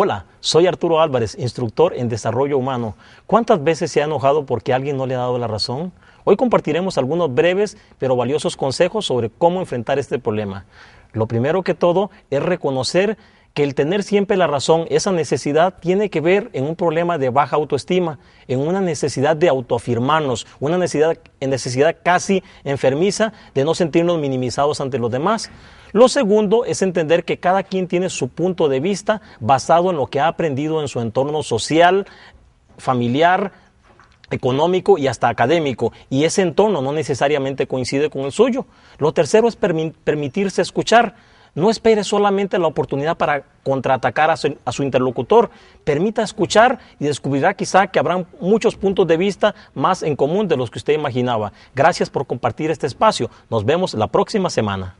Hola, soy Arturo Álvarez, instructor en desarrollo humano. ¿Cuántas veces se ha enojado porque alguien no le ha dado la razón? Hoy compartiremos algunos breves pero valiosos consejos sobre cómo enfrentar este problema. Lo primero que todo es reconocer que el tener siempre la razón, esa necesidad tiene que ver en un problema de baja autoestima, en una necesidad de autoafirmarnos, una necesidad, necesidad casi enfermiza de no sentirnos minimizados ante los demás. Lo segundo es entender que cada quien tiene su punto de vista basado en lo que ha aprendido en su entorno social, familiar, económico y hasta académico, y ese entorno no necesariamente coincide con el suyo. Lo tercero es permitirse escuchar. No espere solamente la oportunidad para contraatacar a su, interlocutor. Permita escuchar y descubrirá quizá que habrán muchos puntos de vista más en común de los que usted imaginaba. Gracias por compartir este espacio. Nos vemos la próxima semana.